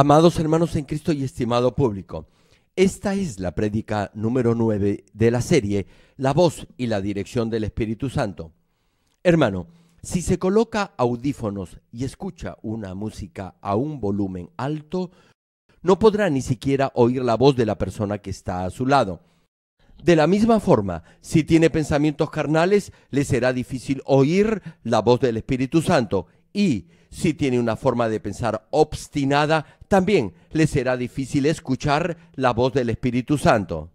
Amados hermanos en Cristo y estimado público, esta es la prédica número 9 de la serie La voz y la dirección del Espíritu Santo. Hermano, si se coloca audífonos y escucha una música a un volumen alto, no podrá ni siquiera oír la voz de la persona que está a su lado. De la misma forma, si tiene pensamientos carnales, le será difícil oír la voz del Espíritu Santo y si tiene una forma de pensar obstinada, también le será difícil escuchar la voz del Espíritu Santo.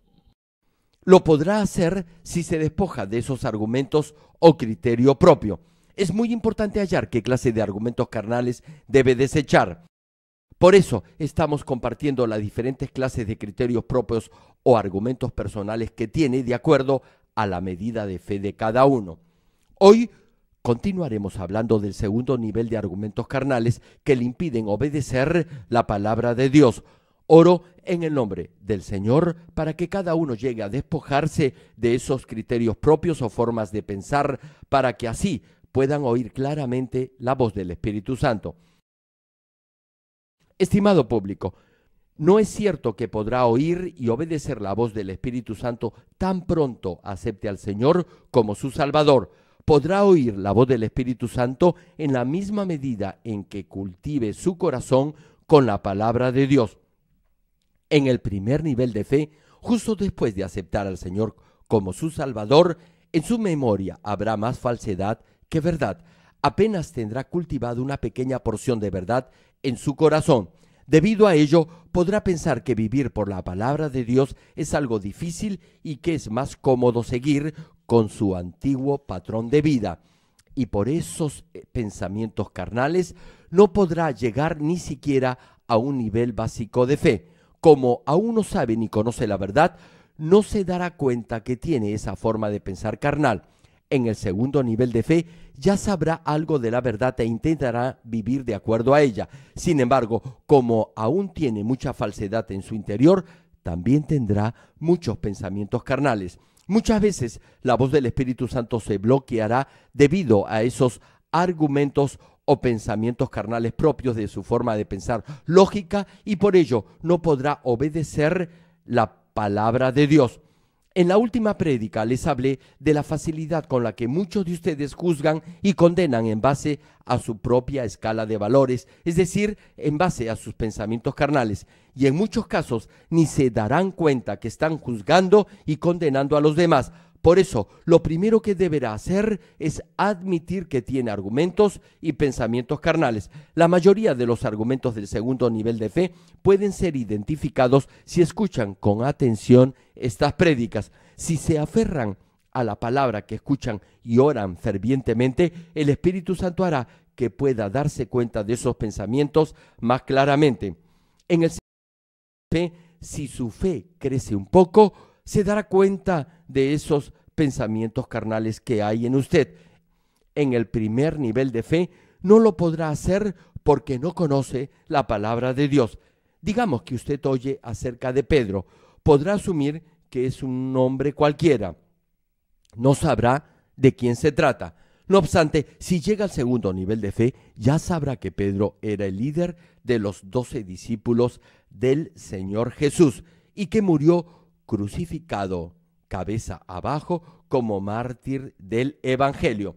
Lo podrá hacer si se despoja de esos argumentos o criterio propio. Es muy importante hallar qué clase de argumentos carnales debe desechar. Por eso estamos compartiendo las diferentes clases de criterios propios o argumentos personales que tiene de acuerdo a la medida de fe de cada uno. Hoy Continuaremos hablando del segundo nivel de argumentos carnales que le impiden obedecer la palabra de Dios. Oro en el nombre del Señor para que cada uno llegue a despojarse de esos criterios propios o formas de pensar para que así puedan oír claramente la voz del Espíritu Santo. Estimado público, no es cierto que podrá oír y obedecer la voz del Espíritu Santo tan pronto acepte al Señor como su Salvador podrá oír la voz del Espíritu Santo en la misma medida en que cultive su corazón con la palabra de Dios. En el primer nivel de fe, justo después de aceptar al Señor como su Salvador, en su memoria habrá más falsedad que verdad. Apenas tendrá cultivado una pequeña porción de verdad en su corazón. Debido a ello, podrá pensar que vivir por la palabra de Dios es algo difícil y que es más cómodo seguir con su antiguo patrón de vida y por esos eh, pensamientos carnales no podrá llegar ni siquiera a un nivel básico de fe. Como aún no sabe ni conoce la verdad, no se dará cuenta que tiene esa forma de pensar carnal. En el segundo nivel de fe ya sabrá algo de la verdad e intentará vivir de acuerdo a ella. Sin embargo, como aún tiene mucha falsedad en su interior, también tendrá muchos pensamientos carnales. Muchas veces la voz del Espíritu Santo se bloqueará debido a esos argumentos o pensamientos carnales propios de su forma de pensar lógica y por ello no podrá obedecer la palabra de Dios. En la última prédica les hablé de la facilidad con la que muchos de ustedes juzgan y condenan en base a su propia escala de valores, es decir, en base a sus pensamientos carnales y en muchos casos ni se darán cuenta que están juzgando y condenando a los demás. Por eso, lo primero que deberá hacer es admitir que tiene argumentos y pensamientos carnales. La mayoría de los argumentos del segundo nivel de fe pueden ser identificados si escuchan con atención estas prédicas. Si se aferran a la palabra que escuchan y oran fervientemente, el Espíritu Santo hará que pueda darse cuenta de esos pensamientos más claramente. En el si su fe crece un poco, se dará cuenta de esos pensamientos carnales que hay en usted. En el primer nivel de fe no lo podrá hacer porque no conoce la palabra de Dios. Digamos que usted oye acerca de Pedro, podrá asumir que es un hombre cualquiera. No sabrá de quién se trata. No obstante, si llega al segundo nivel de fe, ya sabrá que Pedro era el líder de los doce discípulos del Señor Jesús y que murió crucificado cabeza abajo como mártir del Evangelio.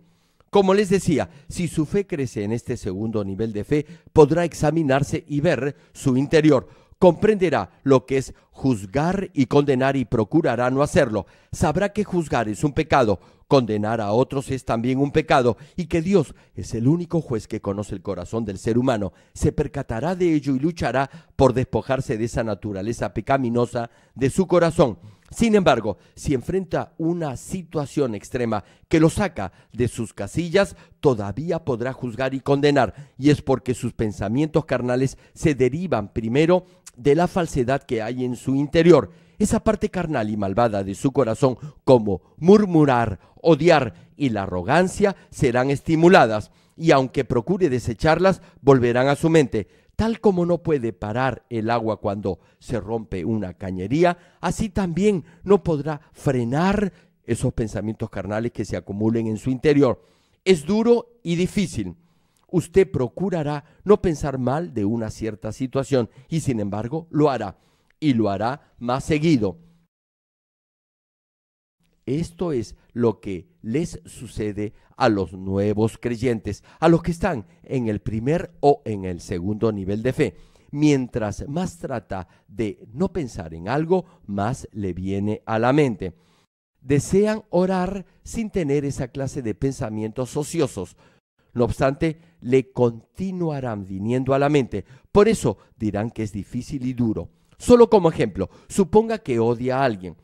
Como les decía, si su fe crece en este segundo nivel de fe, podrá examinarse y ver su interior comprenderá lo que es juzgar y condenar y procurará no hacerlo. Sabrá que juzgar es un pecado, condenar a otros es también un pecado y que Dios es el único juez que conoce el corazón del ser humano. Se percatará de ello y luchará por despojarse de esa naturaleza pecaminosa de su corazón sin embargo, si enfrenta una situación extrema que lo saca de sus casillas, todavía podrá juzgar y condenar, y es porque sus pensamientos carnales se derivan primero de la falsedad que hay en su interior, esa parte carnal y malvada de su corazón como murmurar, odiar y la arrogancia serán estimuladas, y aunque procure desecharlas, volverán a su mente, Tal como no puede parar el agua cuando se rompe una cañería, así también no podrá frenar esos pensamientos carnales que se acumulen en su interior. Es duro y difícil. Usted procurará no pensar mal de una cierta situación y sin embargo lo hará y lo hará más seguido. Esto es lo que les sucede a los nuevos creyentes, a los que están en el primer o en el segundo nivel de fe. Mientras más trata de no pensar en algo, más le viene a la mente. Desean orar sin tener esa clase de pensamientos ociosos. No obstante, le continuarán viniendo a la mente. Por eso dirán que es difícil y duro. Solo como ejemplo, suponga que odia a alguien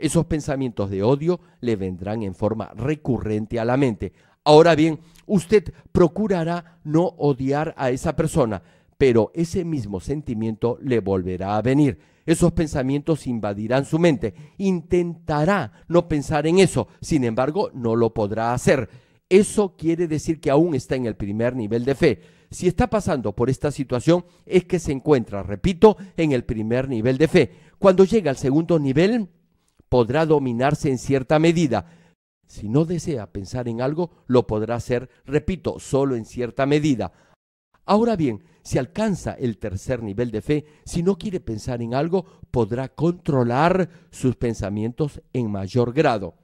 esos pensamientos de odio le vendrán en forma recurrente a la mente. Ahora bien, usted procurará no odiar a esa persona, pero ese mismo sentimiento le volverá a venir. Esos pensamientos invadirán su mente. Intentará no pensar en eso, sin embargo, no lo podrá hacer. Eso quiere decir que aún está en el primer nivel de fe. Si está pasando por esta situación es que se encuentra, repito, en el primer nivel de fe. Cuando llega al segundo nivel, podrá dominarse en cierta medida. Si no desea pensar en algo, lo podrá hacer, repito, solo en cierta medida. Ahora bien, si alcanza el tercer nivel de fe, si no quiere pensar en algo, podrá controlar sus pensamientos en mayor grado.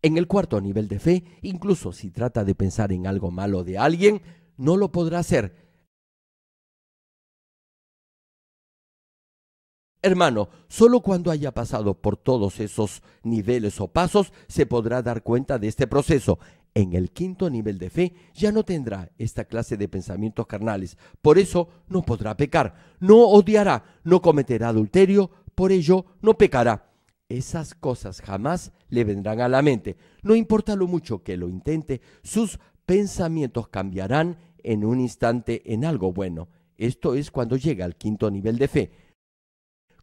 En el cuarto nivel de fe, incluso si trata de pensar en algo malo de alguien, no lo podrá hacer, Hermano, solo cuando haya pasado por todos esos niveles o pasos se podrá dar cuenta de este proceso. En el quinto nivel de fe ya no tendrá esta clase de pensamientos carnales, por eso no podrá pecar, no odiará, no cometerá adulterio, por ello no pecará. Esas cosas jamás le vendrán a la mente. No importa lo mucho que lo intente, sus pensamientos cambiarán en un instante en algo bueno. Esto es cuando llega al quinto nivel de fe.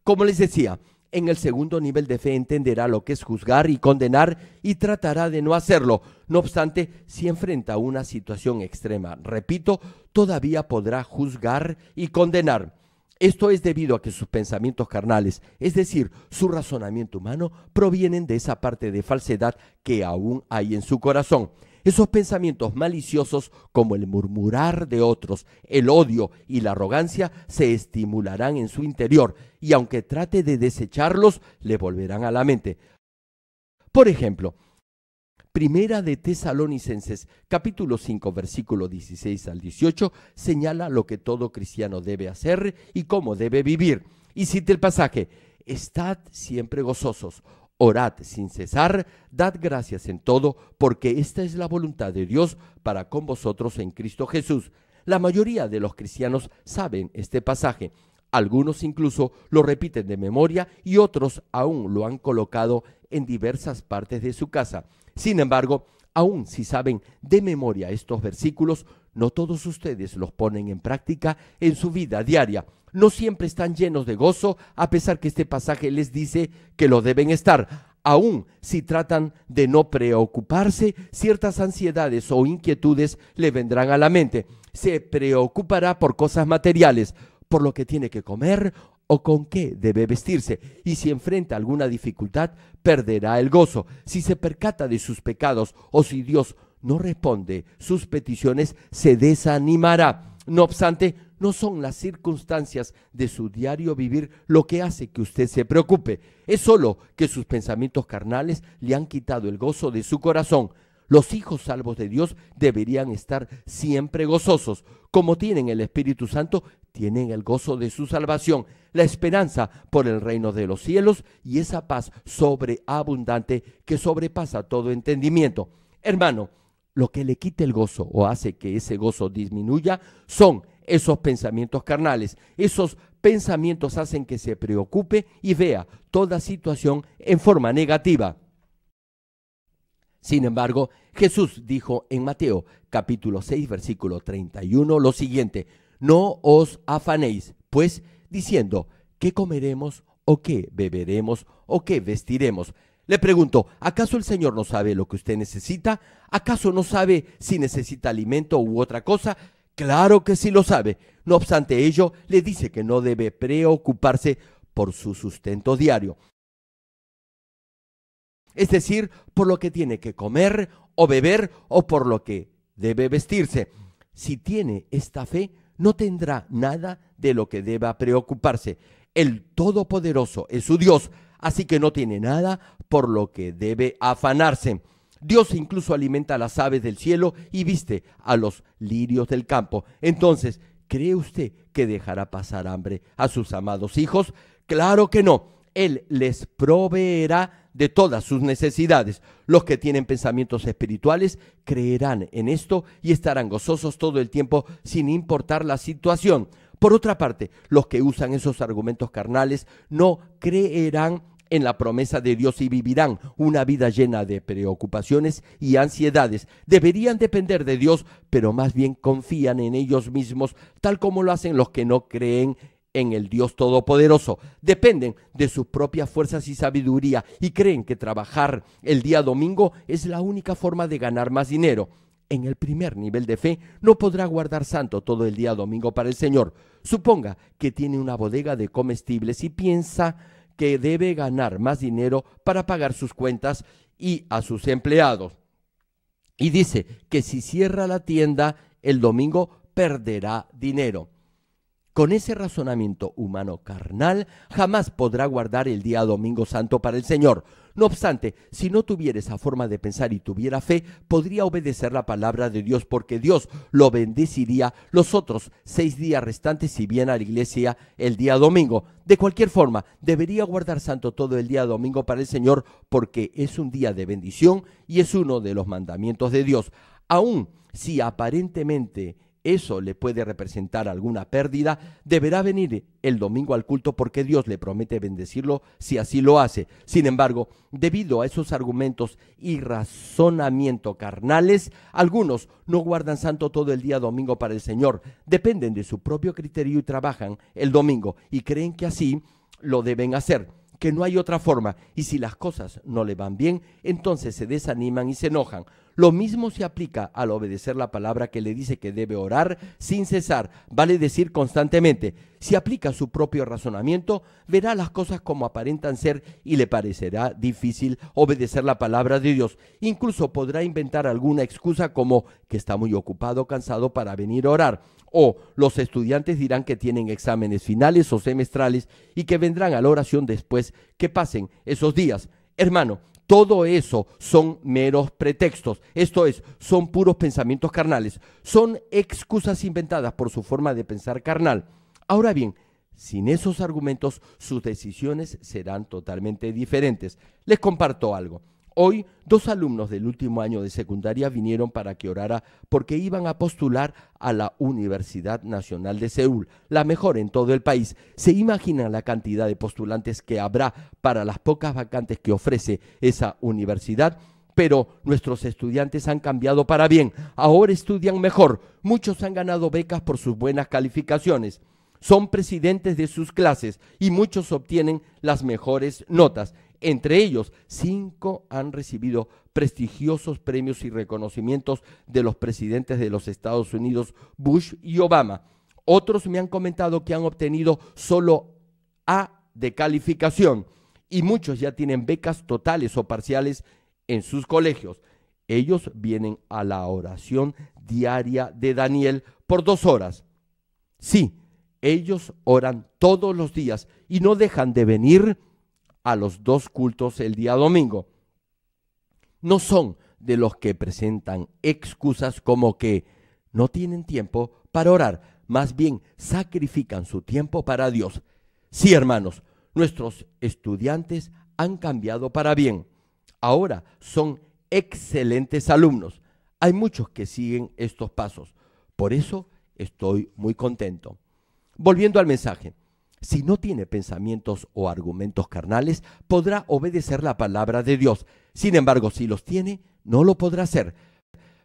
Como les decía, en el segundo nivel de fe entenderá lo que es juzgar y condenar y tratará de no hacerlo. No obstante, si enfrenta una situación extrema, repito, todavía podrá juzgar y condenar. Esto es debido a que sus pensamientos carnales, es decir, su razonamiento humano, provienen de esa parte de falsedad que aún hay en su corazón. Esos pensamientos maliciosos, como el murmurar de otros, el odio y la arrogancia, se estimularán en su interior y aunque trate de desecharlos, le volverán a la mente. Por ejemplo, Primera de Tesalonicenses, capítulo 5, versículo 16 al 18, señala lo que todo cristiano debe hacer y cómo debe vivir. Y cita el pasaje, estad siempre gozosos, Orad sin cesar, dad gracias en todo, porque esta es la voluntad de Dios para con vosotros en Cristo Jesús. La mayoría de los cristianos saben este pasaje. Algunos incluso lo repiten de memoria y otros aún lo han colocado en diversas partes de su casa. Sin embargo, aun si saben de memoria estos versículos, no todos ustedes los ponen en práctica en su vida diaria. No siempre están llenos de gozo, a pesar que este pasaje les dice que lo deben estar. Aún si tratan de no preocuparse, ciertas ansiedades o inquietudes le vendrán a la mente. Se preocupará por cosas materiales, por lo que tiene que comer o con qué debe vestirse, y si enfrenta alguna dificultad, perderá el gozo. Si se percata de sus pecados o si Dios no responde sus peticiones, se desanimará. No obstante, no son las circunstancias de su diario vivir lo que hace que usted se preocupe. Es solo que sus pensamientos carnales le han quitado el gozo de su corazón. Los hijos salvos de Dios deberían estar siempre gozosos. Como tienen el Espíritu Santo, tienen el gozo de su salvación, la esperanza por el reino de los cielos y esa paz sobreabundante que sobrepasa todo entendimiento. Hermano, lo que le quita el gozo o hace que ese gozo disminuya son esos pensamientos carnales. Esos pensamientos hacen que se preocupe y vea toda situación en forma negativa. Sin embargo, Jesús dijo en Mateo capítulo 6 versículo 31 lo siguiente, no os afanéis, pues diciendo, ¿qué comeremos o qué beberemos o qué vestiremos? Le pregunto, ¿acaso el Señor no sabe lo que usted necesita? ¿Acaso no sabe si necesita alimento u otra cosa? Claro que sí lo sabe. No obstante ello, le dice que no debe preocuparse por su sustento diario. Es decir, por lo que tiene que comer o beber o por lo que debe vestirse. Si tiene esta fe, no tendrá nada de lo que deba preocuparse. El Todopoderoso es su Dios, así que no tiene nada por lo que debe afanarse. Dios incluso alimenta a las aves del cielo y viste a los lirios del campo. Entonces, ¿cree usted que dejará pasar hambre a sus amados hijos? Claro que no. Él les proveerá de todas sus necesidades. Los que tienen pensamientos espirituales creerán en esto y estarán gozosos todo el tiempo sin importar la situación. Por otra parte, los que usan esos argumentos carnales no creerán en la promesa de Dios y vivirán una vida llena de preocupaciones y ansiedades. Deberían depender de Dios, pero más bien confían en ellos mismos, tal como lo hacen los que no creen en el Dios Todopoderoso. Dependen de sus propias fuerzas y sabiduría y creen que trabajar el día domingo es la única forma de ganar más dinero. En el primer nivel de fe no podrá guardar santo todo el día domingo para el Señor. Suponga que tiene una bodega de comestibles y piensa que debe ganar más dinero para pagar sus cuentas y a sus empleados. Y dice que si cierra la tienda el domingo perderá dinero. Con ese razonamiento humano carnal, jamás podrá guardar el día domingo santo para el Señor, no obstante, si no tuviera esa forma de pensar y tuviera fe, podría obedecer la palabra de Dios porque Dios lo bendeciría los otros seis días restantes si bien a la iglesia el día domingo. De cualquier forma, debería guardar santo todo el día domingo para el Señor porque es un día de bendición y es uno de los mandamientos de Dios. Aún si aparentemente eso le puede representar alguna pérdida, deberá venir el domingo al culto porque Dios le promete bendecirlo si así lo hace. Sin embargo, debido a esos argumentos y razonamiento carnales, algunos no guardan santo todo el día domingo para el Señor, dependen de su propio criterio y trabajan el domingo y creen que así lo deben hacer que no hay otra forma y si las cosas no le van bien, entonces se desaniman y se enojan. Lo mismo se aplica al obedecer la palabra que le dice que debe orar sin cesar, vale decir constantemente. Si aplica su propio razonamiento, verá las cosas como aparentan ser y le parecerá difícil obedecer la palabra de Dios. Incluso podrá inventar alguna excusa como que está muy ocupado, cansado para venir a orar. O los estudiantes dirán que tienen exámenes finales o semestrales y que vendrán a la oración después que pasen esos días. Hermano, todo eso son meros pretextos, esto es, son puros pensamientos carnales, son excusas inventadas por su forma de pensar carnal. Ahora bien, sin esos argumentos sus decisiones serán totalmente diferentes. Les comparto algo. Hoy dos alumnos del último año de secundaria vinieron para que orara porque iban a postular a la Universidad Nacional de Seúl, la mejor en todo el país. ¿Se imagina la cantidad de postulantes que habrá para las pocas vacantes que ofrece esa universidad? pero nuestros estudiantes han cambiado para bien. Ahora estudian mejor. Muchos han ganado becas por sus buenas calificaciones. Son presidentes de sus clases y muchos obtienen las mejores notas. Entre ellos, cinco han recibido prestigiosos premios y reconocimientos de los presidentes de los Estados Unidos, Bush y Obama. Otros me han comentado que han obtenido solo A de calificación y muchos ya tienen becas totales o parciales en sus colegios. Ellos vienen a la oración diaria de Daniel por dos horas. Sí, ellos oran todos los días y no dejan de venir a los dos cultos el día domingo. No son de los que presentan excusas como que no tienen tiempo para orar, más bien sacrifican su tiempo para Dios. Sí, hermanos, nuestros estudiantes han cambiado para bien. Ahora son excelentes alumnos. Hay muchos que siguen estos pasos. Por eso estoy muy contento. Volviendo al mensaje, si no tiene pensamientos o argumentos carnales, podrá obedecer la palabra de Dios. Sin embargo, si los tiene, no lo podrá hacer.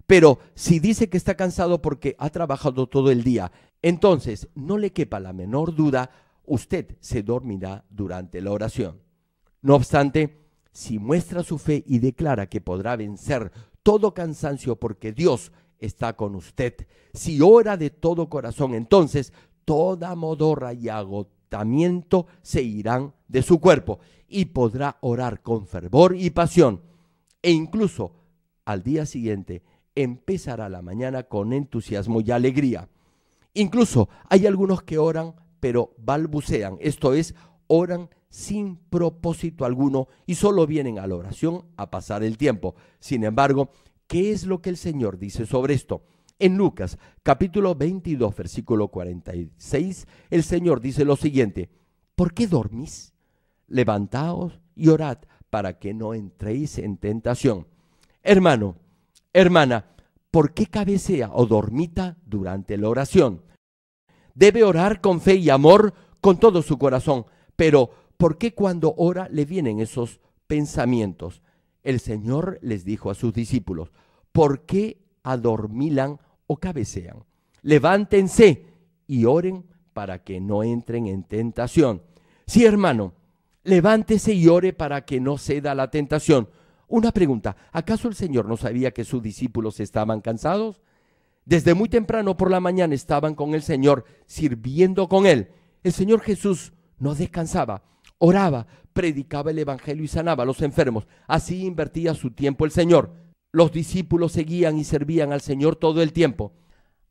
Pero si dice que está cansado porque ha trabajado todo el día, entonces no le quepa la menor duda, usted se dormirá durante la oración. No obstante, si muestra su fe y declara que podrá vencer todo cansancio porque Dios está con usted, si ora de todo corazón, entonces toda modorra y agotamiento se irán de su cuerpo y podrá orar con fervor y pasión e incluso al día siguiente empezará la mañana con entusiasmo y alegría. Incluso hay algunos que oran pero balbucean, esto es, oran sin propósito alguno y solo vienen a la oración a pasar el tiempo. Sin embargo, ¿qué es lo que el Señor dice sobre esto? En Lucas capítulo 22, versículo 46, el Señor dice lo siguiente, ¿por qué dormís? Levantaos y orad para que no entréis en tentación. Hermano, hermana, ¿por qué cabecea o dormita durante la oración? Debe orar con fe y amor con todo su corazón, pero ¿por qué cuando ora le vienen esos pensamientos? El Señor les dijo a sus discípulos, ¿por qué adormilan o cabecean. Levántense y oren para que no entren en tentación. Sí, hermano, levántese y ore para que no ceda la tentación. Una pregunta, ¿acaso el Señor no sabía que sus discípulos estaban cansados? Desde muy temprano por la mañana estaban con el Señor, sirviendo con Él. El Señor Jesús no descansaba, oraba, predicaba el Evangelio y sanaba a los enfermos. Así invertía su tiempo el Señor los discípulos seguían y servían al Señor todo el tiempo.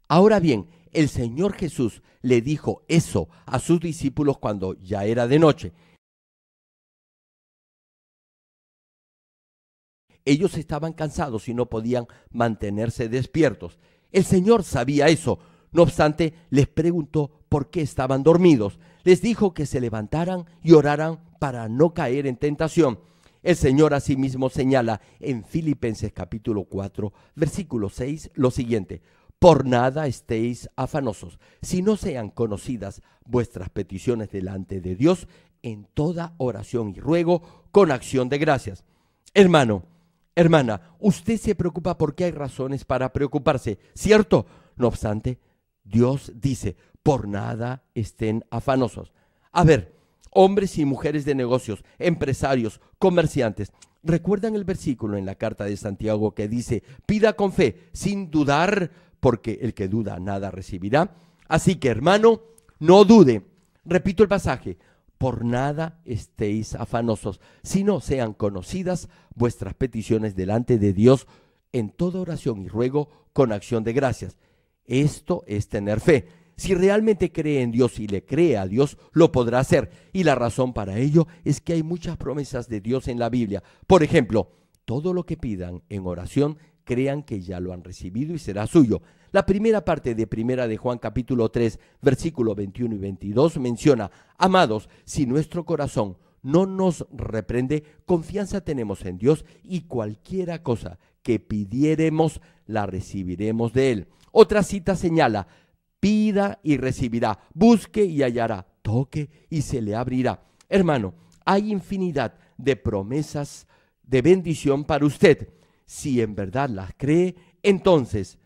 Ahora bien, el Señor Jesús le dijo eso a sus discípulos cuando ya era de noche. Ellos estaban cansados y no podían mantenerse despiertos. El Señor sabía eso. No obstante, les preguntó por qué estaban dormidos. Les dijo que se levantaran y oraran para no caer en tentación. El Señor asimismo señala en Filipenses capítulo 4, versículo 6 lo siguiente. Por nada estéis afanosos, si no sean conocidas vuestras peticiones delante de Dios en toda oración y ruego con acción de gracias. Hermano, hermana, usted se preocupa porque hay razones para preocuparse, ¿cierto? No obstante, Dios dice, por nada estén afanosos. A ver, hombres y mujeres de negocios, empresarios, comerciantes. ¿Recuerdan el versículo en la carta de Santiago que dice, pida con fe, sin dudar, porque el que duda nada recibirá? Así que, hermano, no dude. Repito el pasaje, por nada estéis afanosos, sino sean conocidas vuestras peticiones delante de Dios en toda oración y ruego con acción de gracias. Esto es tener fe. Si realmente cree en Dios y le cree a Dios, lo podrá hacer. Y la razón para ello es que hay muchas promesas de Dios en la Biblia. Por ejemplo, todo lo que pidan en oración, crean que ya lo han recibido y será suyo. La primera parte de Primera de Juan capítulo 3, versículo 21 y 22 menciona, Amados, si nuestro corazón no nos reprende, confianza tenemos en Dios y cualquiera cosa que pidiéremos la recibiremos de Él. Otra cita señala, vida y recibirá, busque y hallará, toque y se le abrirá. Hermano, hay infinidad de promesas de bendición para usted. Si en verdad las cree, entonces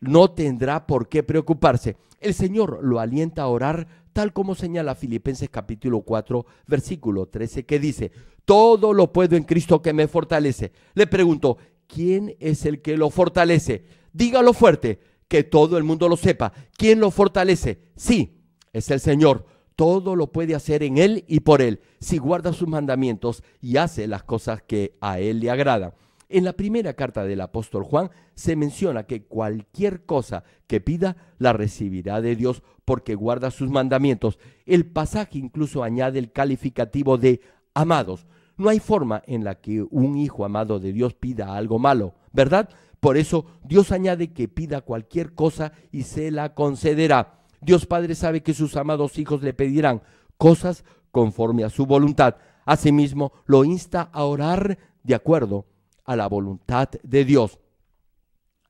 no tendrá por qué preocuparse. El Señor lo alienta a orar tal como señala Filipenses capítulo 4, versículo 13, que dice, todo lo puedo en Cristo que me fortalece. Le pregunto, ¿quién es el que lo fortalece? Dígalo fuerte, que todo el mundo lo sepa. ¿Quién lo fortalece? Sí, es el Señor. Todo lo puede hacer en Él y por Él, si guarda sus mandamientos y hace las cosas que a Él le agrada En la primera carta del apóstol Juan se menciona que cualquier cosa que pida la recibirá de Dios porque guarda sus mandamientos. El pasaje incluso añade el calificativo de amados. No hay forma en la que un hijo amado de Dios pida algo malo, ¿verdad? Por eso Dios añade que pida cualquier cosa y se la concederá. Dios Padre sabe que sus amados hijos le pedirán cosas conforme a su voluntad. Asimismo, lo insta a orar de acuerdo a la voluntad de Dios.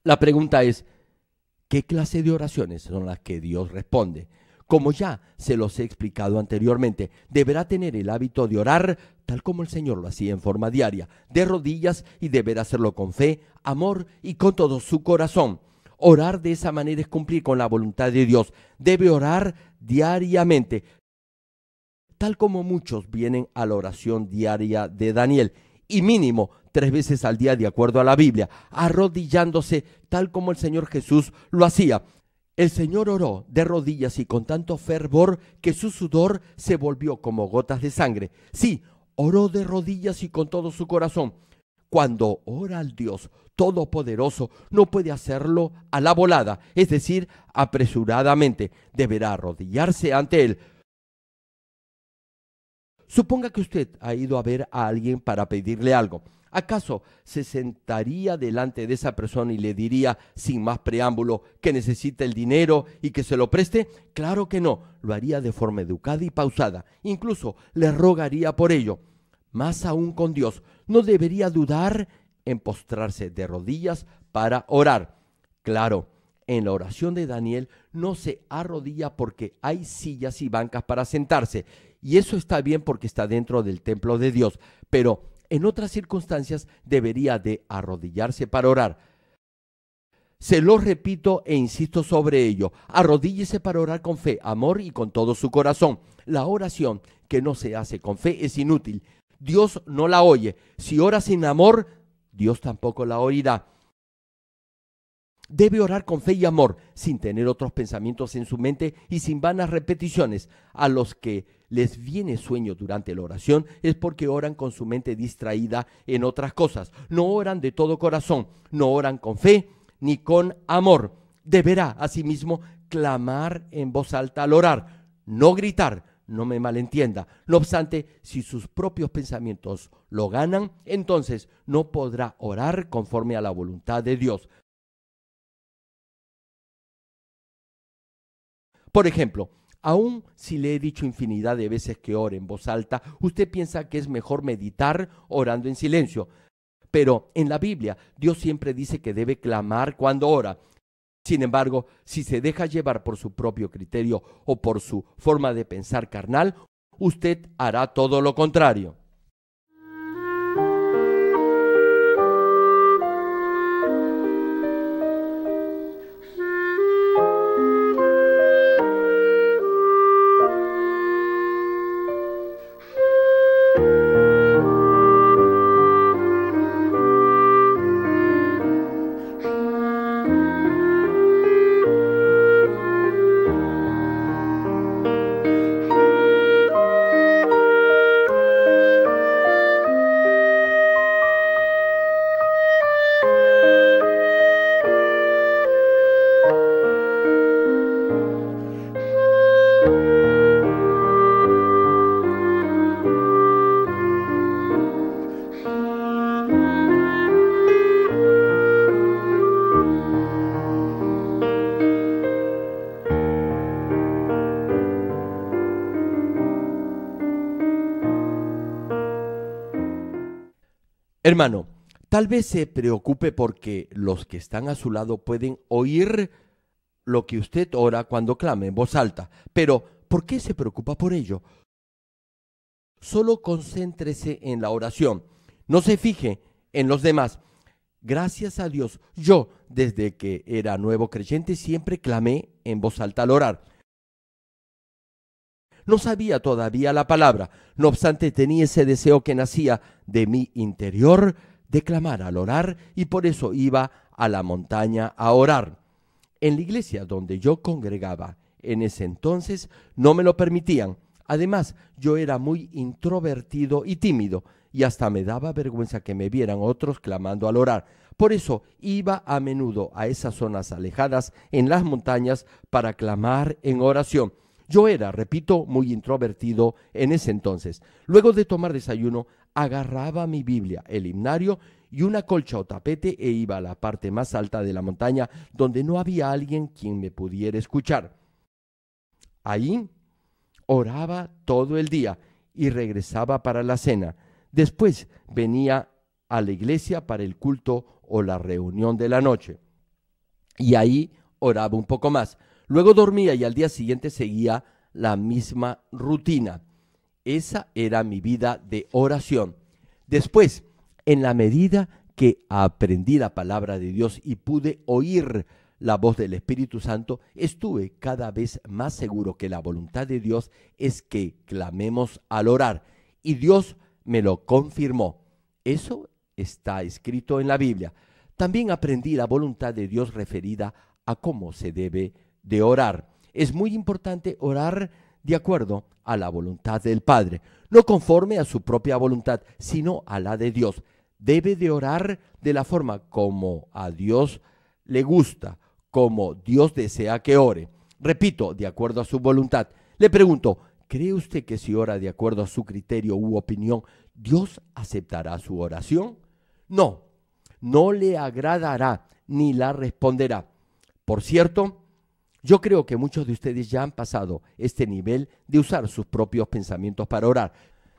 La pregunta es, ¿qué clase de oraciones son las que Dios responde? Como ya se los he explicado anteriormente, deberá tener el hábito de orar tal como el Señor lo hacía en forma diaria, de rodillas y deber hacerlo con fe, amor y con todo su corazón. Orar de esa manera es cumplir con la voluntad de Dios. Debe orar diariamente, tal como muchos vienen a la oración diaria de Daniel, y mínimo tres veces al día de acuerdo a la Biblia, arrodillándose tal como el Señor Jesús lo hacía. El Señor oró de rodillas y con tanto fervor que su sudor se volvió como gotas de sangre. Sí, oró de rodillas y con todo su corazón. Cuando ora al Dios Todopoderoso, no puede hacerlo a la volada, es decir, apresuradamente. Deberá arrodillarse ante Él, Suponga que usted ha ido a ver a alguien para pedirle algo. ¿Acaso se sentaría delante de esa persona y le diría sin más preámbulo que necesita el dinero y que se lo preste? Claro que no, lo haría de forma educada y pausada, incluso le rogaría por ello. Más aún con Dios, no debería dudar en postrarse de rodillas para orar. Claro, en la oración de Daniel no se arrodilla porque hay sillas y bancas para sentarse y eso está bien porque está dentro del templo de Dios, pero en otras circunstancias debería de arrodillarse para orar. Se lo repito e insisto sobre ello. Arrodíllese para orar con fe, amor y con todo su corazón. La oración que no se hace con fe es inútil. Dios no la oye. Si ora sin amor, Dios tampoco la oirá. Debe orar con fe y amor, sin tener otros pensamientos en su mente y sin vanas repeticiones a los que les viene sueño durante la oración, es porque oran con su mente distraída en otras cosas. No oran de todo corazón, no oran con fe ni con amor. Deberá, asimismo, clamar en voz alta al orar, no gritar, no me malentienda. No obstante, si sus propios pensamientos lo ganan, entonces no podrá orar conforme a la voluntad de Dios. Por ejemplo, Aun si le he dicho infinidad de veces que ore en voz alta, usted piensa que es mejor meditar orando en silencio. Pero en la Biblia Dios siempre dice que debe clamar cuando ora. Sin embargo, si se deja llevar por su propio criterio o por su forma de pensar carnal, usted hará todo lo contrario. Hermano, tal vez se preocupe porque los que están a su lado pueden oír lo que usted ora cuando clame en voz alta, pero ¿por qué se preocupa por ello? Solo concéntrese en la oración, no se fije en los demás. Gracias a Dios, yo desde que era nuevo creyente siempre clamé en voz alta al orar. No sabía todavía la palabra, no obstante tenía ese deseo que nacía de mi interior de clamar al orar y por eso iba a la montaña a orar. En la iglesia donde yo congregaba en ese entonces no me lo permitían. Además, yo era muy introvertido y tímido y hasta me daba vergüenza que me vieran otros clamando al orar. Por eso iba a menudo a esas zonas alejadas en las montañas para clamar en oración. Yo era, repito, muy introvertido en ese entonces. Luego de tomar desayuno, agarraba mi Biblia, el himnario y una colcha o tapete e iba a la parte más alta de la montaña donde no había alguien quien me pudiera escuchar. Ahí oraba todo el día y regresaba para la cena. Después venía a la iglesia para el culto o la reunión de la noche. Y ahí oraba un poco más. Luego dormía y al día siguiente seguía la misma rutina. Esa era mi vida de oración. Después, en la medida que aprendí la palabra de Dios y pude oír la voz del Espíritu Santo, estuve cada vez más seguro que la voluntad de Dios es que clamemos al orar. Y Dios me lo confirmó. Eso está escrito en la Biblia. También aprendí la voluntad de Dios referida a cómo se debe de orar. Es muy importante orar de acuerdo a la voluntad del Padre, no conforme a su propia voluntad, sino a la de Dios. Debe de orar de la forma como a Dios le gusta, como Dios desea que ore. Repito, de acuerdo a su voluntad. Le pregunto, ¿cree usted que si ora de acuerdo a su criterio u opinión, Dios aceptará su oración? No, no le agradará ni la responderá. Por cierto, yo creo que muchos de ustedes ya han pasado este nivel de usar sus propios pensamientos para orar.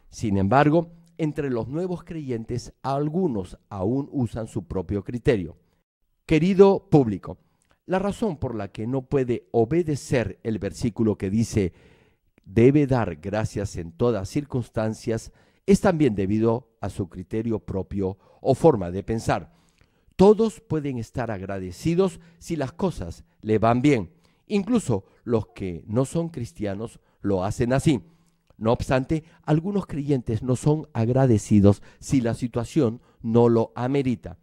Sin embargo, entre los nuevos creyentes, algunos aún usan su propio criterio. Querido público, la razón por la que no puede obedecer el versículo que dice debe dar gracias en todas circunstancias es también debido a su criterio propio o forma de pensar. Todos pueden estar agradecidos si las cosas le van bien, Incluso los que no son cristianos lo hacen así. No obstante, algunos creyentes no son agradecidos si la situación no lo amerita.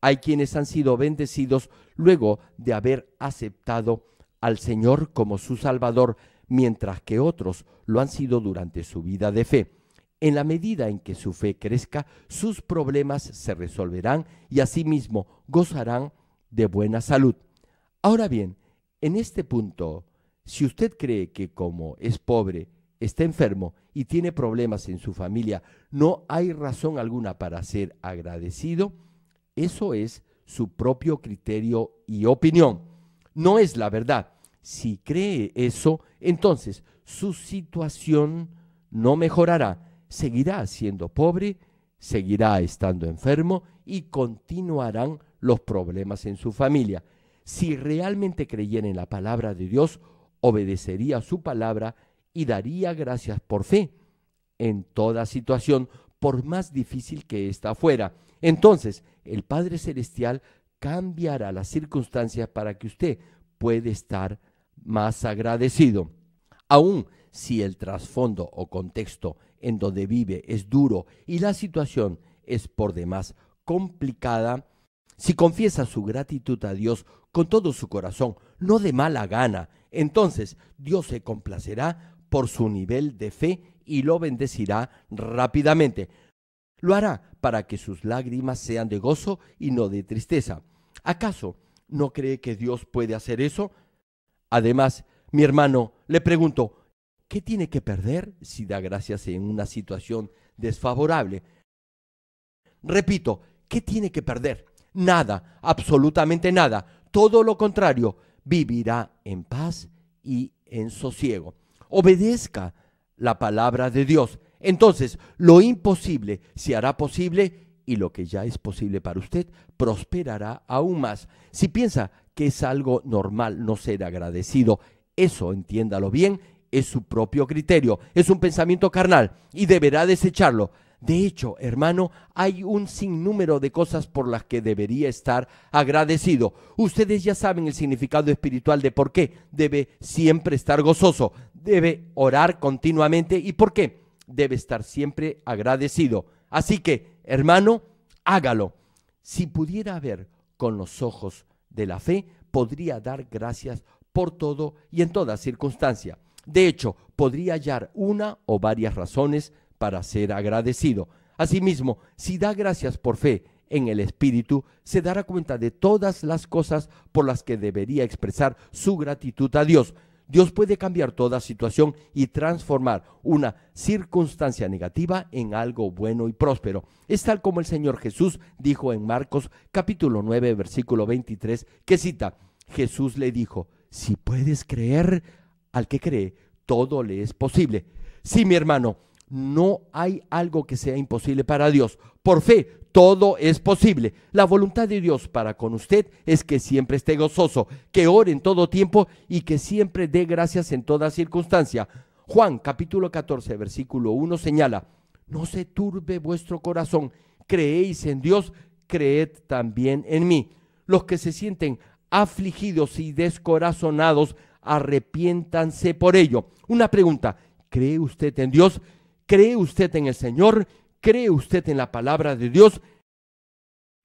Hay quienes han sido bendecidos luego de haber aceptado al Señor como su Salvador, mientras que otros lo han sido durante su vida de fe. En la medida en que su fe crezca, sus problemas se resolverán y asimismo gozarán de buena salud. Ahora bien, en este punto, si usted cree que como es pobre, está enfermo y tiene problemas en su familia, no hay razón alguna para ser agradecido, eso es su propio criterio y opinión. No es la verdad. Si cree eso, entonces su situación no mejorará. Seguirá siendo pobre, seguirá estando enfermo y continuarán los problemas en su familia. Si realmente creyera en la palabra de Dios, obedecería su palabra y daría gracias por fe en toda situación, por más difícil que ésta fuera. Entonces, el Padre Celestial cambiará las circunstancias para que usted pueda estar más agradecido. Aun si el trasfondo o contexto en donde vive es duro y la situación es por demás complicada, si confiesa su gratitud a Dios con todo su corazón, no de mala gana, entonces Dios se complacerá por su nivel de fe y lo bendecirá rápidamente. Lo hará para que sus lágrimas sean de gozo y no de tristeza. ¿Acaso no cree que Dios puede hacer eso? Además, mi hermano, le pregunto, ¿qué tiene que perder si da gracias en una situación desfavorable? Repito, ¿qué tiene que perder? Nada, absolutamente nada. Todo lo contrario, vivirá en paz y en sosiego. Obedezca la palabra de Dios. Entonces, lo imposible se hará posible y lo que ya es posible para usted prosperará aún más. Si piensa que es algo normal no ser agradecido, eso entiéndalo bien, es su propio criterio, es un pensamiento carnal y deberá desecharlo. De hecho, hermano, hay un sinnúmero de cosas por las que debería estar agradecido. Ustedes ya saben el significado espiritual de por qué debe siempre estar gozoso, debe orar continuamente y por qué debe estar siempre agradecido. Así que, hermano, hágalo. Si pudiera ver con los ojos de la fe, podría dar gracias por todo y en toda circunstancia. De hecho, podría hallar una o varias razones para ser agradecido. Asimismo, si da gracias por fe en el Espíritu, se dará cuenta de todas las cosas por las que debería expresar su gratitud a Dios. Dios puede cambiar toda situación y transformar una circunstancia negativa en algo bueno y próspero. Es tal como el Señor Jesús dijo en Marcos capítulo 9 versículo 23 que cita, Jesús le dijo, si puedes creer, al que cree, todo le es posible. Sí, mi hermano, no hay algo que sea imposible para Dios. Por fe, todo es posible. La voluntad de Dios para con usted es que siempre esté gozoso, que ore en todo tiempo y que siempre dé gracias en toda circunstancia. Juan capítulo 14, versículo 1 señala, no se turbe vuestro corazón, creéis en Dios, creed también en mí. Los que se sienten afligidos y descorazonados, arrepiéntanse por ello. Una pregunta, ¿cree usted en Dios? ¿Cree usted en el Señor? ¿Cree usted en la palabra de Dios?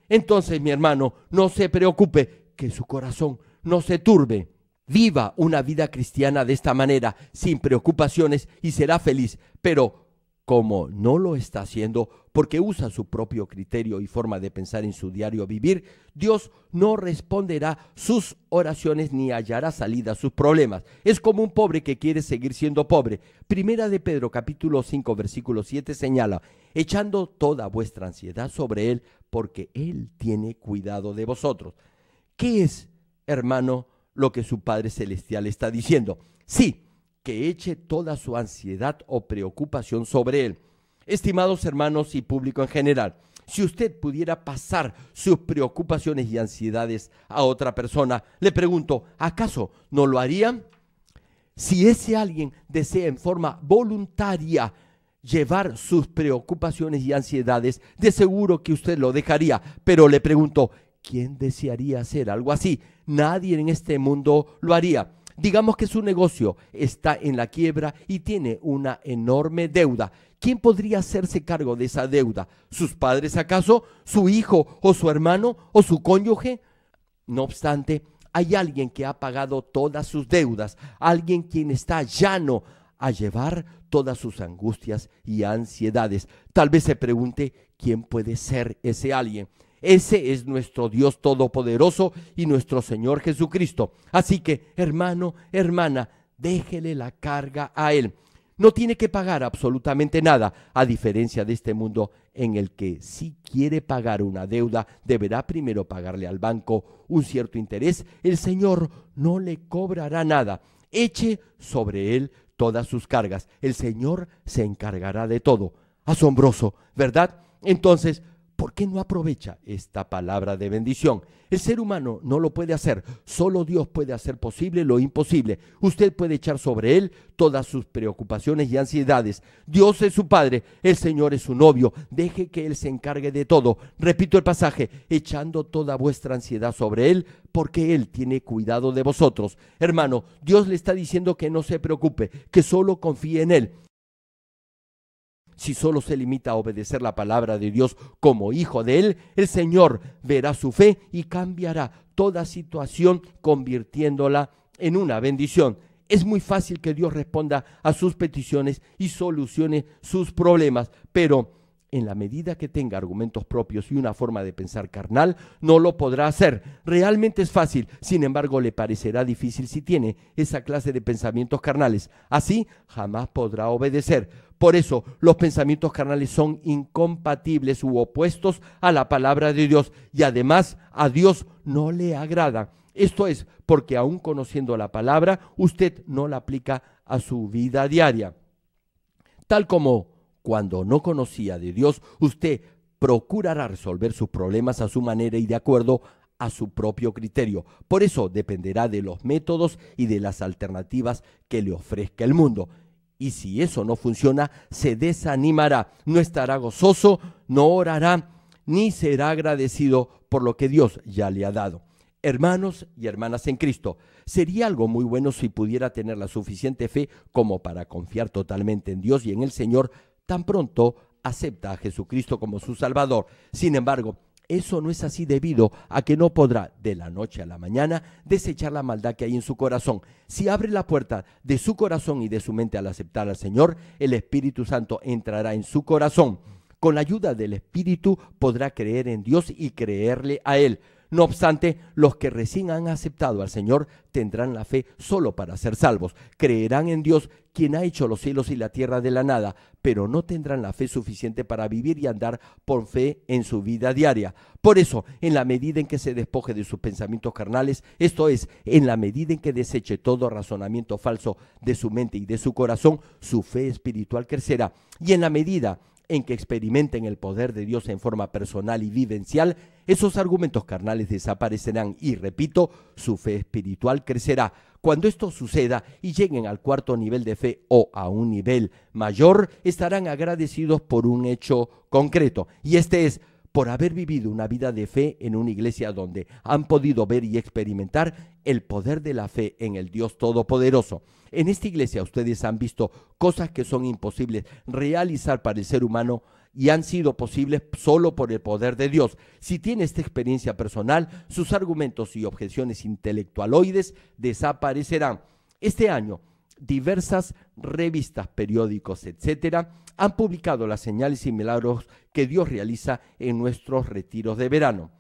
Entonces, mi hermano, no se preocupe, que su corazón no se turbe. Viva una vida cristiana de esta manera, sin preocupaciones, y será feliz. Pero como no lo está haciendo porque usa su propio criterio y forma de pensar en su diario vivir, Dios no responderá sus oraciones ni hallará salida a sus problemas. Es como un pobre que quiere seguir siendo pobre. Primera de Pedro capítulo 5 versículo 7 señala, echando toda vuestra ansiedad sobre Él porque Él tiene cuidado de vosotros. ¿Qué es, hermano, lo que su Padre Celestial está diciendo? Sí, que eche toda su ansiedad o preocupación sobre él. Estimados hermanos y público en general, si usted pudiera pasar sus preocupaciones y ansiedades a otra persona, le pregunto, ¿acaso no lo haría? Si ese alguien desea en forma voluntaria llevar sus preocupaciones y ansiedades, de seguro que usted lo dejaría. Pero le pregunto, ¿quién desearía hacer algo así? Nadie en este mundo lo haría. Digamos que su negocio está en la quiebra y tiene una enorme deuda. ¿Quién podría hacerse cargo de esa deuda? ¿Sus padres acaso? ¿Su hijo o su hermano o su cónyuge? No obstante, hay alguien que ha pagado todas sus deudas, alguien quien está llano a llevar todas sus angustias y ansiedades. Tal vez se pregunte quién puede ser ese alguien. Ese es nuestro Dios Todopoderoso y nuestro Señor Jesucristo. Así que, hermano, hermana, déjele la carga a Él. No tiene que pagar absolutamente nada, a diferencia de este mundo en el que si quiere pagar una deuda, deberá primero pagarle al banco un cierto interés. El Señor no le cobrará nada. Eche sobre Él todas sus cargas. El Señor se encargará de todo. Asombroso, ¿verdad? Entonces, ¿Por qué no aprovecha esta palabra de bendición? El ser humano no lo puede hacer, solo Dios puede hacer posible lo imposible. Usted puede echar sobre Él todas sus preocupaciones y ansiedades. Dios es su Padre, el Señor es su novio, deje que Él se encargue de todo. Repito el pasaje, echando toda vuestra ansiedad sobre Él, porque Él tiene cuidado de vosotros. Hermano, Dios le está diciendo que no se preocupe, que solo confíe en Él si solo se limita a obedecer la palabra de Dios como hijo de Él, el Señor verá su fe y cambiará toda situación convirtiéndola en una bendición. Es muy fácil que Dios responda a sus peticiones y solucione sus problemas, pero en la medida que tenga argumentos propios y una forma de pensar carnal, no lo podrá hacer. Realmente es fácil, sin embargo le parecerá difícil si tiene esa clase de pensamientos carnales. Así jamás podrá obedecer. Por eso los pensamientos carnales son incompatibles u opuestos a la palabra de Dios y además a Dios no le agrada. Esto es porque aún conociendo la palabra, usted no la aplica a su vida diaria. Tal como cuando no conocía de Dios, usted procurará resolver sus problemas a su manera y de acuerdo a su propio criterio. Por eso dependerá de los métodos y de las alternativas que le ofrezca el mundo. Y si eso no funciona, se desanimará, no estará gozoso, no orará, ni será agradecido por lo que Dios ya le ha dado. Hermanos y hermanas en Cristo, sería algo muy bueno si pudiera tener la suficiente fe como para confiar totalmente en Dios y en el Señor tan pronto acepta a Jesucristo como su Salvador. Sin embargo, eso no es así debido a que no podrá, de la noche a la mañana, desechar la maldad que hay en su corazón. Si abre la puerta de su corazón y de su mente al aceptar al Señor, el Espíritu Santo entrará en su corazón. Con la ayuda del Espíritu podrá creer en Dios y creerle a Él. No obstante, los que recién han aceptado al Señor tendrán la fe solo para ser salvos. Creerán en Dios, quien ha hecho los cielos y la tierra de la nada, pero no tendrán la fe suficiente para vivir y andar por fe en su vida diaria. Por eso, en la medida en que se despoje de sus pensamientos carnales, esto es, en la medida en que deseche todo razonamiento falso de su mente y de su corazón, su fe espiritual crecerá. Y en la medida en que experimenten el poder de Dios en forma personal y vivencial, esos argumentos carnales desaparecerán y, repito, su fe espiritual crecerá. Cuando esto suceda y lleguen al cuarto nivel de fe o a un nivel mayor, estarán agradecidos por un hecho concreto. Y este es, por haber vivido una vida de fe en una iglesia donde han podido ver y experimentar el poder de la fe en el Dios Todopoderoso. En esta iglesia ustedes han visto cosas que son imposibles realizar para el ser humano y han sido posibles solo por el poder de Dios. Si tiene esta experiencia personal, sus argumentos y objeciones intelectualoides desaparecerán. Este año diversas revistas, periódicos, etcétera, han publicado las señales y milagros que Dios realiza en nuestros retiros de verano.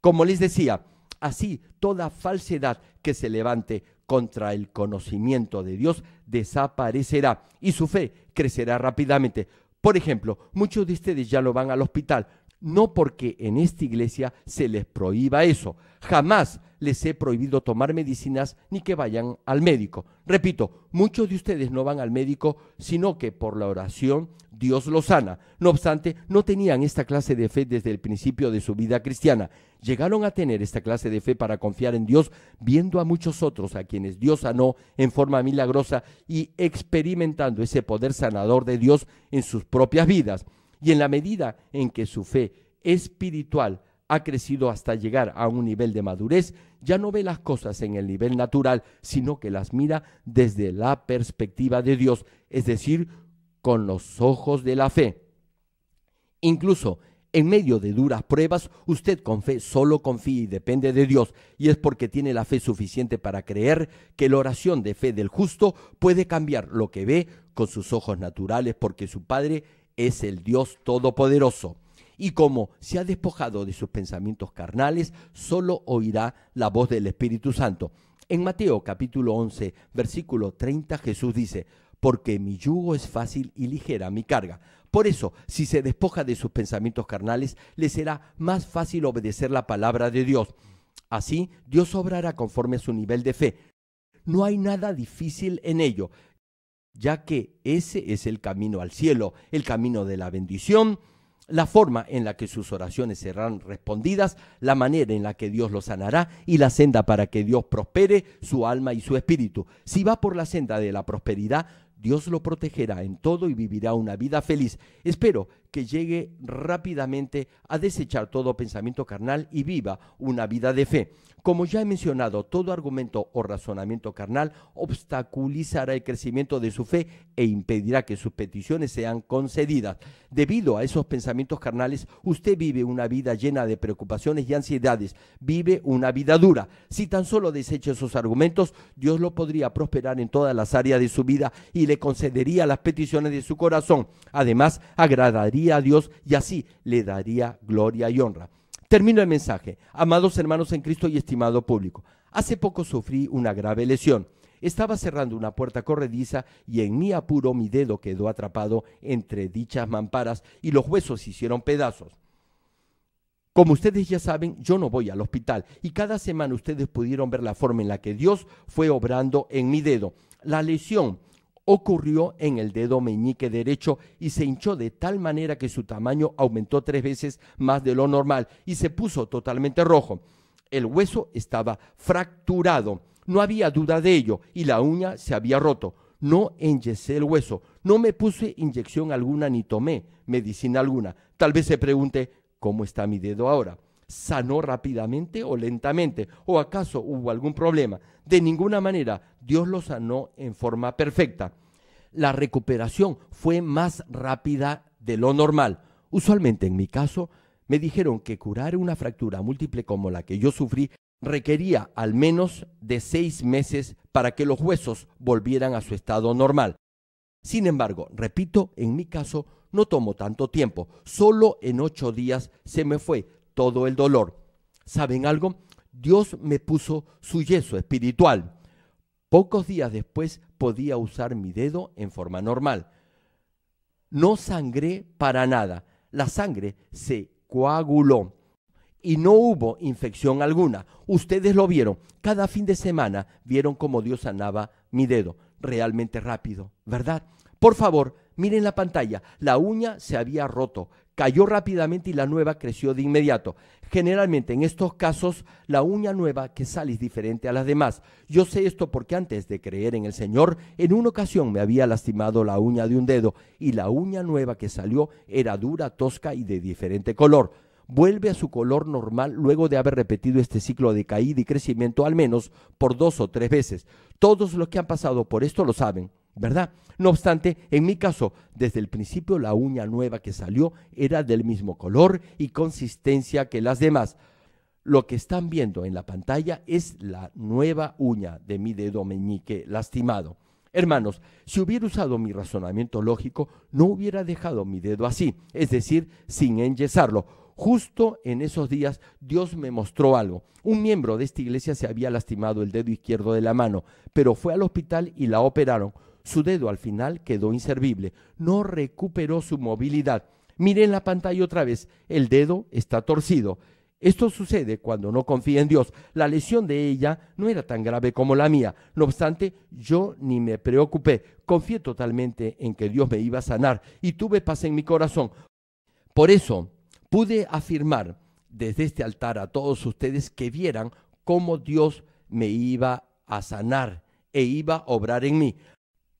Como les decía, así toda falsedad que se levante contra el conocimiento de Dios desaparecerá y su fe crecerá rápidamente. Por ejemplo, muchos de ustedes ya lo van al hospital, no porque en esta iglesia se les prohíba eso. Jamás les he prohibido tomar medicinas ni que vayan al médico. Repito, muchos de ustedes no van al médico, sino que por la oración Dios los sana. No obstante, no tenían esta clase de fe desde el principio de su vida cristiana. Llegaron a tener esta clase de fe para confiar en Dios, viendo a muchos otros a quienes Dios sanó en forma milagrosa y experimentando ese poder sanador de Dios en sus propias vidas. Y en la medida en que su fe espiritual ha crecido hasta llegar a un nivel de madurez, ya no ve las cosas en el nivel natural, sino que las mira desde la perspectiva de Dios, es decir, con los ojos de la fe. Incluso en medio de duras pruebas, usted con fe solo confía y depende de Dios, y es porque tiene la fe suficiente para creer que la oración de fe del justo puede cambiar lo que ve con sus ojos naturales, porque su Padre es el Dios Todopoderoso. Y como se ha despojado de sus pensamientos carnales, solo oirá la voz del Espíritu Santo. En Mateo capítulo 11, versículo 30, Jesús dice, porque mi yugo es fácil y ligera mi carga. Por eso, si se despoja de sus pensamientos carnales, le será más fácil obedecer la palabra de Dios. Así, Dios obrará conforme a su nivel de fe. No hay nada difícil en ello ya que ese es el camino al cielo, el camino de la bendición, la forma en la que sus oraciones serán respondidas, la manera en la que Dios lo sanará y la senda para que Dios prospere su alma y su espíritu. Si va por la senda de la prosperidad, Dios lo protegerá en todo y vivirá una vida feliz. Espero que llegue rápidamente a desechar todo pensamiento carnal y viva una vida de fe. Como ya he mencionado, todo argumento o razonamiento carnal obstaculizará el crecimiento de su fe e impedirá que sus peticiones sean concedidas. Debido a esos pensamientos carnales, usted vive una vida llena de preocupaciones y ansiedades, vive una vida dura. Si tan solo desecha esos argumentos, Dios lo podría prosperar en todas las áreas de su vida y le concedería las peticiones de su corazón. Además, agradaría a Dios y así le daría gloria y honra. Termino el mensaje. Amados hermanos en Cristo y estimado público, hace poco sufrí una grave lesión. Estaba cerrando una puerta corrediza y en mi apuro mi dedo quedó atrapado entre dichas mamparas y los huesos se hicieron pedazos. Como ustedes ya saben, yo no voy al hospital y cada semana ustedes pudieron ver la forma en la que Dios fue obrando en mi dedo. La lesión ocurrió en el dedo meñique derecho y se hinchó de tal manera que su tamaño aumentó tres veces más de lo normal y se puso totalmente rojo. El hueso estaba fracturado, no había duda de ello, y la uña se había roto. No enyecé el hueso, no me puse inyección alguna ni tomé medicina alguna. Tal vez se pregunte, ¿cómo está mi dedo ahora? sanó rápidamente o lentamente? ¿O acaso hubo algún problema? De ninguna manera, Dios lo sanó en forma perfecta. La recuperación fue más rápida de lo normal. Usualmente en mi caso, me dijeron que curar una fractura múltiple como la que yo sufrí requería al menos de seis meses para que los huesos volvieran a su estado normal. Sin embargo, repito, en mi caso no tomó tanto tiempo, solo en ocho días se me fue todo el dolor. ¿Saben algo? Dios me puso su yeso espiritual. Pocos días después podía usar mi dedo en forma normal. No sangré para nada. La sangre se coaguló y no hubo infección alguna. Ustedes lo vieron. Cada fin de semana vieron cómo Dios sanaba mi dedo. Realmente rápido, ¿verdad? Por favor, miren la pantalla. La uña se había roto cayó rápidamente y la nueva creció de inmediato. Generalmente en estos casos la uña nueva que sale es diferente a las demás. Yo sé esto porque antes de creer en el Señor, en una ocasión me había lastimado la uña de un dedo y la uña nueva que salió era dura, tosca y de diferente color. Vuelve a su color normal luego de haber repetido este ciclo de caída y crecimiento al menos por dos o tres veces. Todos los que han pasado por esto lo saben. ¿verdad? No obstante, en mi caso, desde el principio la uña nueva que salió era del mismo color y consistencia que las demás. Lo que están viendo en la pantalla es la nueva uña de mi dedo meñique lastimado. Hermanos, si hubiera usado mi razonamiento lógico, no hubiera dejado mi dedo así, es decir, sin enyesarlo. Justo en esos días Dios me mostró algo. Un miembro de esta iglesia se había lastimado el dedo izquierdo de la mano, pero fue al hospital y la operaron su dedo al final quedó inservible. No recuperó su movilidad. Miré en la pantalla otra vez. El dedo está torcido. Esto sucede cuando no confía en Dios. La lesión de ella no era tan grave como la mía. No obstante, yo ni me preocupé. Confié totalmente en que Dios me iba a sanar y tuve paz en mi corazón. Por eso pude afirmar desde este altar a todos ustedes que vieran cómo Dios me iba a sanar e iba a obrar en mí.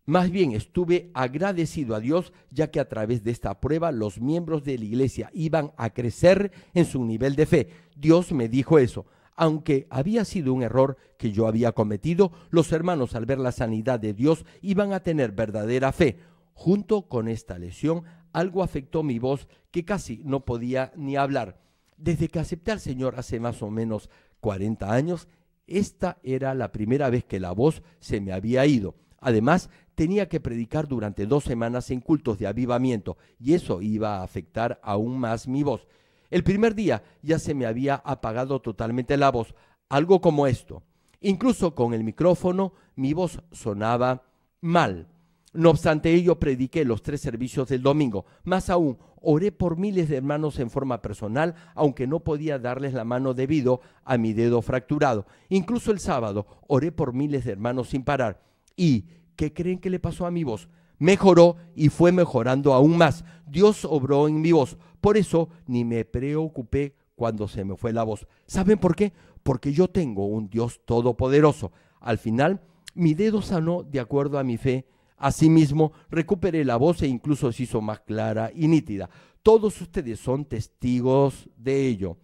Más bien estuve agradecido a Dios ya que a través de esta prueba los miembros de la iglesia iban a crecer en su nivel de fe. Dios me dijo eso. Aunque había sido un error que yo había cometido, los hermanos al ver la sanidad de Dios iban a tener verdadera fe. Junto con esta lesión, algo afectó mi voz que casi no podía ni hablar. Desde que acepté al Señor hace más o menos 40 años, esta era la primera vez que la voz se me había ido. Además, tenía que predicar durante dos semanas en cultos de avivamiento y eso iba a afectar aún más mi voz. El primer día ya se me había apagado totalmente la voz, algo como esto. Incluso con el micrófono mi voz sonaba mal. No obstante ello, prediqué los tres servicios del domingo. Más aún, oré por miles de hermanos en forma personal, aunque no podía darles la mano debido a mi dedo fracturado. Incluso el sábado, oré por miles de hermanos sin parar. Y ¿Qué creen que le pasó a mi voz? Mejoró y fue mejorando aún más. Dios obró en mi voz. Por eso ni me preocupé cuando se me fue la voz. ¿Saben por qué? Porque yo tengo un Dios todopoderoso. Al final, mi dedo sanó de acuerdo a mi fe. Asimismo, recuperé la voz e incluso se hizo más clara y nítida. Todos ustedes son testigos de ello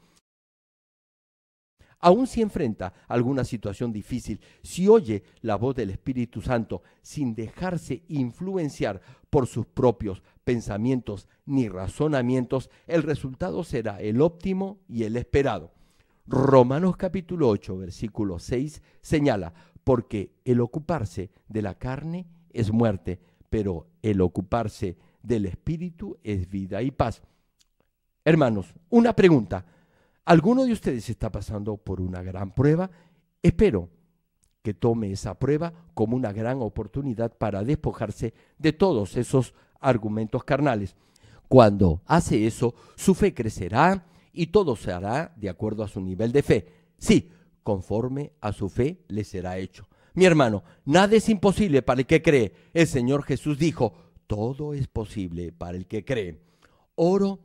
aun si enfrenta alguna situación difícil, si oye la voz del Espíritu Santo sin dejarse influenciar por sus propios pensamientos ni razonamientos, el resultado será el óptimo y el esperado. Romanos capítulo 8, versículo 6 señala, porque el ocuparse de la carne es muerte, pero el ocuparse del espíritu es vida y paz. Hermanos, una pregunta. Alguno de ustedes está pasando por una gran prueba. Espero que tome esa prueba como una gran oportunidad para despojarse de todos esos argumentos carnales. Cuando hace eso, su fe crecerá y todo se hará de acuerdo a su nivel de fe. Sí, conforme a su fe le será hecho. Mi hermano, nada es imposible para el que cree. El Señor Jesús dijo, todo es posible para el que cree. Oro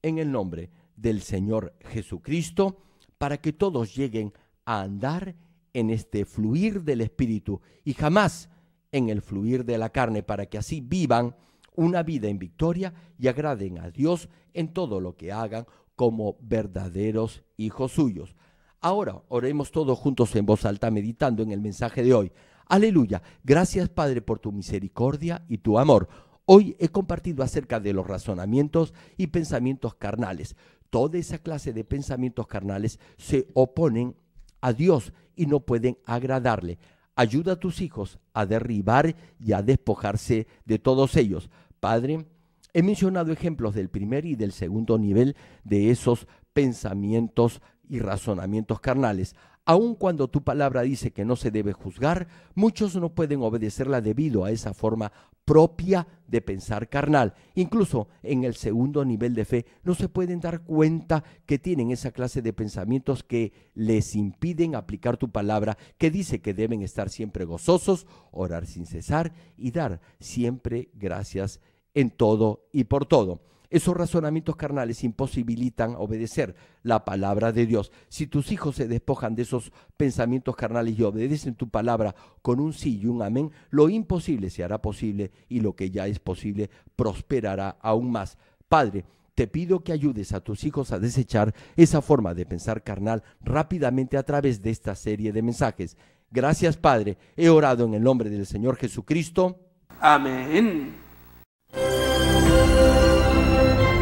en el nombre del Señor Jesucristo para que todos lleguen a andar en este fluir del Espíritu y jamás en el fluir de la carne, para que así vivan una vida en victoria y agraden a Dios en todo lo que hagan como verdaderos hijos suyos. Ahora oremos todos juntos en voz alta meditando en el mensaje de hoy. Aleluya. Gracias Padre por tu misericordia y tu amor. Hoy he compartido acerca de los razonamientos y pensamientos carnales toda esa clase de pensamientos carnales se oponen a Dios y no pueden agradarle. Ayuda a tus hijos a derribar y a despojarse de todos ellos. Padre, he mencionado ejemplos del primer y del segundo nivel de esos pensamientos y razonamientos carnales. Aun cuando tu palabra dice que no se debe juzgar, muchos no pueden obedecerla debido a esa forma propia de pensar carnal. Incluso en el segundo nivel de fe no se pueden dar cuenta que tienen esa clase de pensamientos que les impiden aplicar tu palabra, que dice que deben estar siempre gozosos, orar sin cesar y dar siempre gracias en todo y por todo. Esos razonamientos carnales imposibilitan obedecer la palabra de Dios. Si tus hijos se despojan de esos pensamientos carnales y obedecen tu palabra con un sí y un amén, lo imposible se hará posible y lo que ya es posible prosperará aún más. Padre, te pido que ayudes a tus hijos a desechar esa forma de pensar carnal rápidamente a través de esta serie de mensajes. Gracias Padre, he orado en el nombre del Señor Jesucristo. Amén.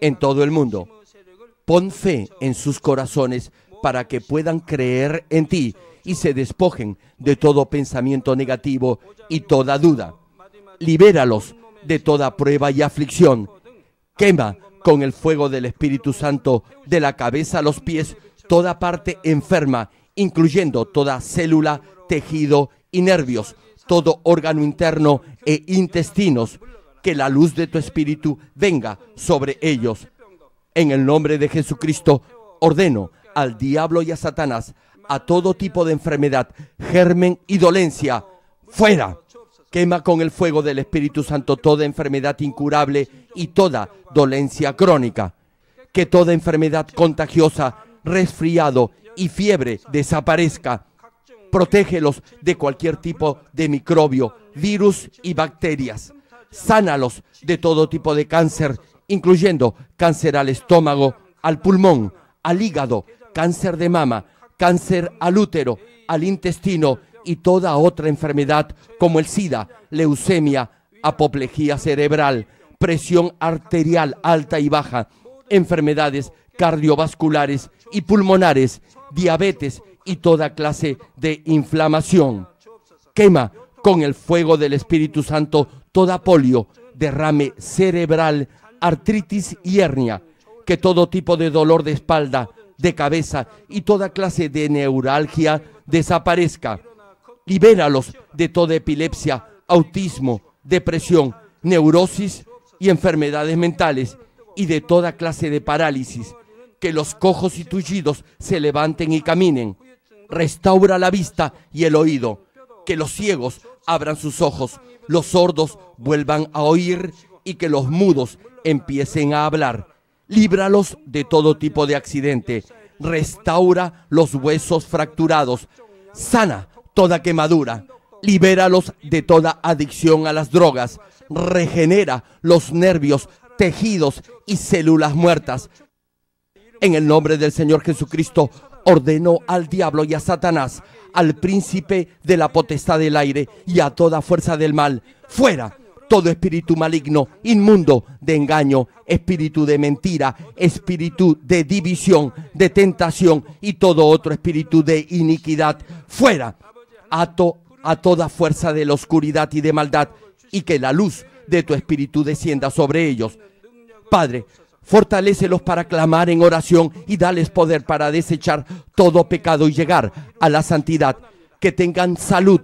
en todo el mundo. Pon fe en sus corazones para que puedan creer en ti y se despojen de todo pensamiento negativo y toda duda. Libéralos de toda prueba y aflicción. Quema con el fuego del Espíritu Santo de la cabeza a los pies toda parte enferma, incluyendo toda célula, tejido y nervios, todo órgano interno e intestinos, que la luz de tu espíritu venga sobre ellos. En el nombre de Jesucristo, ordeno al diablo y a Satanás, a todo tipo de enfermedad, germen y dolencia, fuera. Quema con el fuego del Espíritu Santo toda enfermedad incurable y toda dolencia crónica. Que toda enfermedad contagiosa, resfriado y fiebre desaparezca. Protégelos de cualquier tipo de microbio, virus y bacterias. Sánalos de todo tipo de cáncer, incluyendo cáncer al estómago, al pulmón, al hígado, cáncer de mama, cáncer al útero, al intestino y toda otra enfermedad como el SIDA, leucemia, apoplejía cerebral, presión arterial alta y baja, enfermedades cardiovasculares y pulmonares, diabetes y toda clase de inflamación. Quema con el fuego del Espíritu Santo toda polio, derrame cerebral, artritis y hernia, que todo tipo de dolor de espalda, de cabeza y toda clase de neuralgia desaparezca. Libéralos de toda epilepsia, autismo, depresión, neurosis y enfermedades mentales y de toda clase de parálisis. Que los cojos y tullidos se levanten y caminen. Restaura la vista y el oído. Que los ciegos abran sus ojos los sordos vuelvan a oír y que los mudos empiecen a hablar. Líbralos de todo tipo de accidente. Restaura los huesos fracturados. Sana toda quemadura. Libéralos de toda adicción a las drogas. Regenera los nervios, tejidos y células muertas. En el nombre del Señor Jesucristo, ordenó al diablo y a Satanás, al príncipe de la potestad del aire y a toda fuerza del mal, fuera todo espíritu maligno, inmundo, de engaño, espíritu de mentira, espíritu de división, de tentación y todo otro espíritu de iniquidad, fuera, a toda fuerza de la oscuridad y de maldad, y que la luz de tu espíritu descienda sobre ellos. Padre, Fortalécelos para clamar en oración y dales poder para desechar todo pecado y llegar a la santidad. Que tengan salud,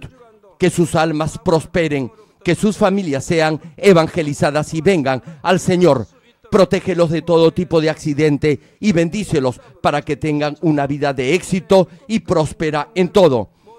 que sus almas prosperen, que sus familias sean evangelizadas y vengan al Señor. Protégelos de todo tipo de accidente y bendícelos para que tengan una vida de éxito y próspera en todo.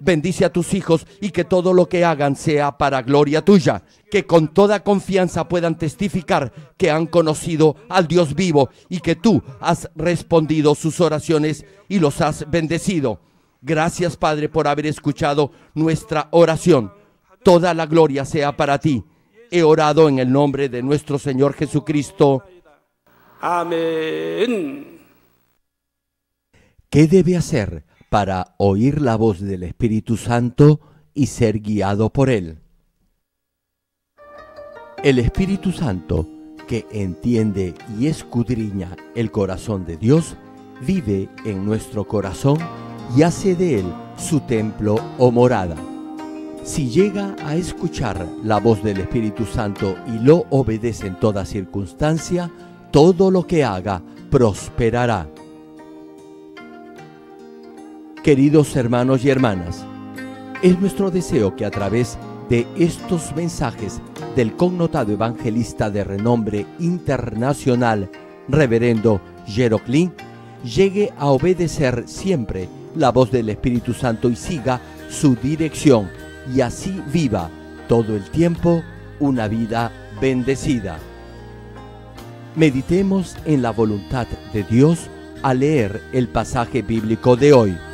bendice a tus hijos y que todo lo que hagan sea para gloria tuya. Que con toda confianza puedan testificar que han conocido al Dios vivo y que tú has respondido sus oraciones y los has bendecido. Gracias Padre por haber escuchado nuestra oración. Toda la gloria sea para ti. He orado en el nombre de nuestro Señor Jesucristo. Amén. ¿Qué debe hacer para oír la voz del Espíritu Santo y ser guiado por él. El Espíritu Santo, que entiende y escudriña el corazón de Dios, vive en nuestro corazón y hace de él su templo o morada. Si llega a escuchar la voz del Espíritu Santo y lo obedece en toda circunstancia, todo lo que haga prosperará. Queridos hermanos y hermanas, es nuestro deseo que a través de estos mensajes del connotado evangelista de renombre internacional, Reverendo Jeroclin, llegue a obedecer siempre la voz del Espíritu Santo y siga su dirección y así viva todo el tiempo una vida bendecida. Meditemos en la voluntad de Dios al leer el pasaje bíblico de hoy.